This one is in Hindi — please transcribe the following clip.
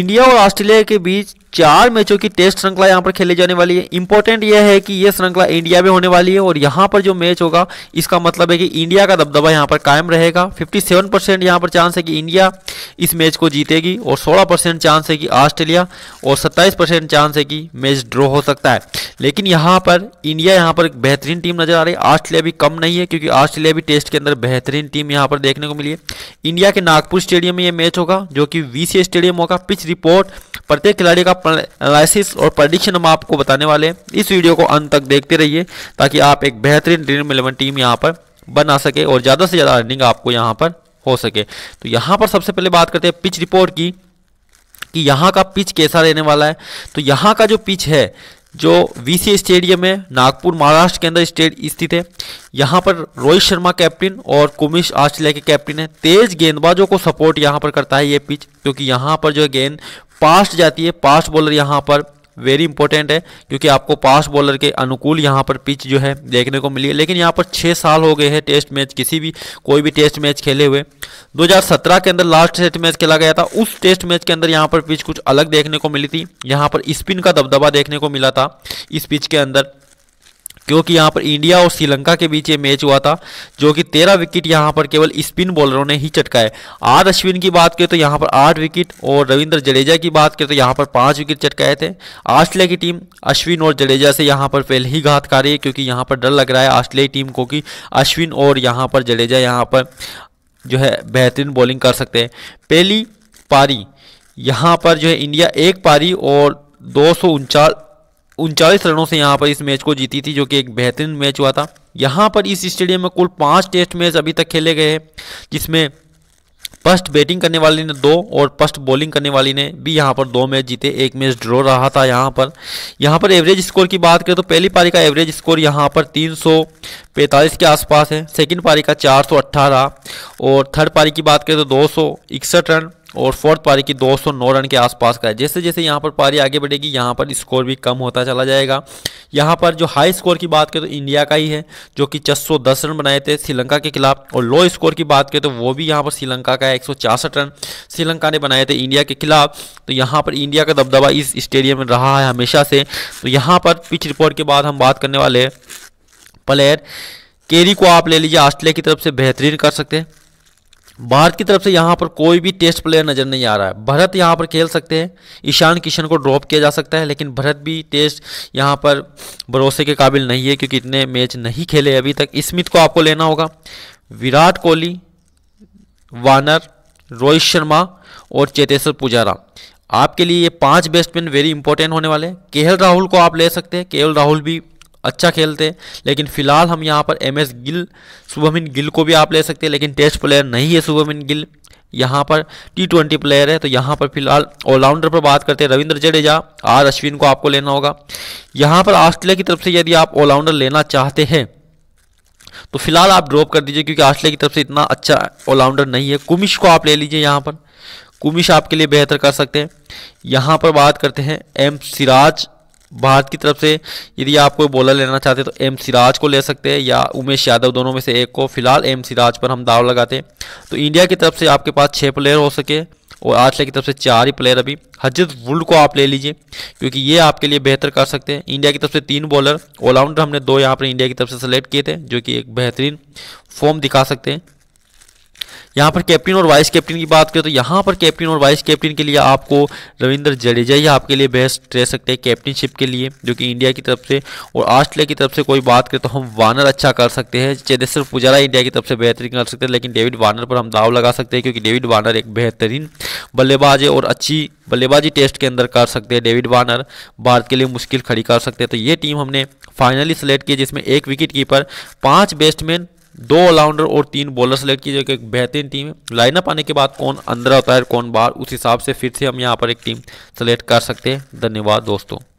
इंडिया और ऑस्ट्रेलिया के बीच चार मैचों की टेस्ट श्रृंखला यहाँ पर खेली जाने वाली है इंपॉर्टेंट यह है कि यह श्रृंखला इंडिया में होने वाली है और यहाँ पर जो मैच होगा इसका मतलब है कि इंडिया का दबदबा यहाँ पर कायम रहेगा 57 परसेंट यहाँ पर चांस है कि इंडिया इस मैच को जीतेगी और 16 परसेंट चांस है कि ऑस्ट्रेलिया और सत्ताईस परसेंट चांस है कि मैच ड्रॉ हो सकता है लेकिन यहाँ पर इंडिया यहाँ पर बेहतरीन टीम नजर आ रही है ऑस्ट्रेलिया भी कम नहीं है क्योंकि ऑस्ट्रेलिया भी टेस्ट के अंदर बेहतरीन टीम यहाँ पर देखने को मिली है इंडिया के नागपुर स्टेडियम में यह मैच होगा जो कि वी स्टेडियम होगा पिच रिपोर्ट प्रत्येक खिलाड़ी का एनालिसिस और प्रडिक्शन हम आपको बताने वाले हैं इस वीडियो को अंत तक देखते रहिए ताकि आप एक बेहतरीन ड्रीम इलेवन टीम यहाँ पर बना सके और ज़्यादा से ज़्यादा अर्निंग आपको यहाँ पर हो सके तो यहाँ पर सबसे पहले बात करते हैं पिच रिपोर्ट की कि यहाँ का पिच कैसा रहने वाला है तो यहाँ का जो पिच है जो सी स्टेडियम है नागपुर महाराष्ट्र के अंदर स्टेड स्थित है यहाँ पर रोहित शर्मा कैप्टन और कुमिश आस्ट्रेलिया के कैप्टन है तेज गेंदबाजों को सपोर्ट यहाँ पर करता है ये पिच क्योंकि यहाँ पर जो है गेंद पास्ट जाती है पास्ट बॉलर यहाँ पर वेरी इंपॉर्टेंट है क्योंकि आपको पास्ट बॉलर के अनुकूल यहाँ पर पिच जो है देखने को मिली है लेकिन यहाँ पर छः साल हो गए हैं टेस्ट मैच किसी भी कोई भी टेस्ट मैच खेले हुए 2017 के अंदर लास्ट टेस्ट मैच खेला गया था उस टेस्ट मैच के अंदर यहाँ पर पिच कुछ अलग देखने को मिली थी यहाँ पर स्पिन का दबदबा देखने को मिला था इस पिच के अंदर क्योंकि यहाँ पर इंडिया और श्रीलंका के बीच ये मैच हुआ था जो कि तेरह विकेट यहाँ पर केवल स्पिन बॉलरों ने ही चटकाए आर अश्विन की बात करें तो यहाँ पर आठ विकेट और रविंद्र जडेजा की बात करें तो यहाँ पर पाँच विकेट चटकाए थे ऑस्ट्रेलिया की टीम अश्विन और जडेजा से यहाँ पर पहले ही घात खा रही है क्योंकि यहाँ पर डर लग रहा है ऑस्ट्रेलिया टीम को कि अश्विन और यहाँ पर जडेजा यहाँ पर जो है बेहतरीन बॉलिंग कर सकते हैं पहली पारी यहाँ पर जो है इंडिया एक पारी और दो सौ उनचालीस रनों से यहाँ पर इस मैच को जीती थी जो कि एक बेहतरीन मैच हुआ था यहाँ पर इस स्टेडियम में कुल पाँच टेस्ट मैच अभी तक खेले गए हैं जिसमें फर्स्ट बैटिंग करने वाली ने दो और फर्स्ट बॉलिंग करने वाली ने भी यहाँ पर दो मैच जीते एक मैच ड्रॉ रहा था यहाँ पर यहाँ पर एवरेज स्कोर की बात करें तो पहली पारी का एवरेज स्कोर यहाँ पर 345 के आसपास है सेकंड पारी का 418 और थर्ड पारी की बात करें तो दो रन और फोर्थ पारी की 209 रन के आसपास का है जैसे जैसे यहाँ पर पारी आगे बढ़ेगी यहाँ पर स्कोर भी कम होता चला जाएगा यहाँ पर जो हाई स्कोर की बात करें तो इंडिया का ही है जो कि छह रन बनाए थे श्रीलंका के खिलाफ और लो स्कोर की बात करें तो वो भी यहाँ पर श्रीलंका का है एक रन श्रीलंका ने बनाए थे इंडिया के खिलाफ तो यहाँ पर इंडिया का दबदबा इस स्टेडियम में रहा है हमेशा से तो यहाँ पर पिच रिपोर्ट के बाद हम बात करने वाले प्लेयर केरी को आप ले लीजिए ऑस्ट्रेलिया की तरफ से बेहतरीन कर सकते हैं भारत की तरफ से यहाँ पर कोई भी टेस्ट प्लेयर नज़र नहीं आ रहा है भरत यहाँ पर खेल सकते हैं ईशान किशन को ड्रॉप किया जा सकता है लेकिन भरत भी टेस्ट यहाँ पर भरोसे के काबिल नहीं है क्योंकि इतने मैच नहीं खेले अभी तक स्मिथ को आपको लेना होगा विराट कोहली वानर रोहित शर्मा और चेतेश्वर पुजारा आपके लिए ये पांच बैट्समैन वेरी इंपॉर्टेंट होने वाले हैं के राहुल को आप ले सकते हैं के राहुल भी अच्छा खेलते लेकिन फिलहाल हम यहाँ पर एम एस गिल शुभमिन गिल को भी आप ले सकते हैं लेकिन टेस्ट प्लेयर नहीं है शुभमिन गिल यहाँ पर टी ट्वेंटी प्लेयर है तो यहाँ पर फिलहाल ऑलराउंडर पर बात करते हैं रविंद्र जडेजा आर अश्विन को आपको लेना होगा यहाँ पर ऑस्ट्रेलिया की तरफ से यदि आप ऑलराउंडर लेना चाहते हैं तो फिलहाल आप ड्रॉप कर दीजिए क्योंकि ऑस्ट्रेलिया की तरफ से इतना अच्छा ऑलराउंडर नहीं है कुमिश को आप ले लीजिए यहाँ पर कुमिश आपके लिए बेहतर कर सकते हैं यहाँ पर बात करते हैं एम सिराज भारत की तरफ से यदि आप कोई बॉलर लेना चाहते हैं तो एम सिराज को ले सकते हैं या उमेश यादव दोनों में से एक को फिलहाल एम सिराज पर हम दाव लगाते हैं तो इंडिया की तरफ से आपके पास छः प्लेयर हो सके और आस्ट्रेलिया की तरफ से चार ही प्लेयर अभी हजरत वुल्ड को आप ले लीजिए क्योंकि ये आपके लिए बेहतर कर सकते हैं इंडिया की तरफ से तीन बॉलर ऑलराउंडर हमने दो यहाँ पर इंडिया की तरफ से सेलेक्ट किए थे जो कि एक बेहतरीन फॉर्म दिखा सकते हैं यहाँ पर कैप्टन और वाइस कैप्टन की बात करें तो यहाँ पर कैप्टन और वाइस कैप्टन के लिए आपको रविंद्र जडेजा ही आपके लिए बेस्ट रह सकते हैं कैप्टनशिप के लिए जो कि इंडिया की तरफ से और ऑस्ट्रेलिया की तरफ से कोई बात करें तो हम वानर अच्छा कर सकते हैं चेदेश्वर पुजारा इंडिया की तरफ से बेहतरीन कर सकते हैं लेकिन डेविड वार्नर पर हम दाव लगा सकते हैं क्योंकि डेविड वार्नर एक बेहतरीन बल्लेबाज है और अच्छी बल्लेबाजी टेस्ट के अंदर कर सकते हैं डेविड वार्नर भारत के लिए मुश्किल खड़ी कर सकते हैं तो ये टीम हमने फाइनली सेलेक्ट की जिसमें एक विकेट कीपर पाँच बेस्टमैन दो ऑलराउंडर और तीन बॉलर सेलेक्ट किए जो एक बेहतरीन टीम है लाइनअप आने के बाद कौन अंदर होता है कौन बाहर उस हिसाब से फिर से हम यहाँ पर एक टीम सेलेक्ट कर सकते हैं धन्यवाद दोस्तों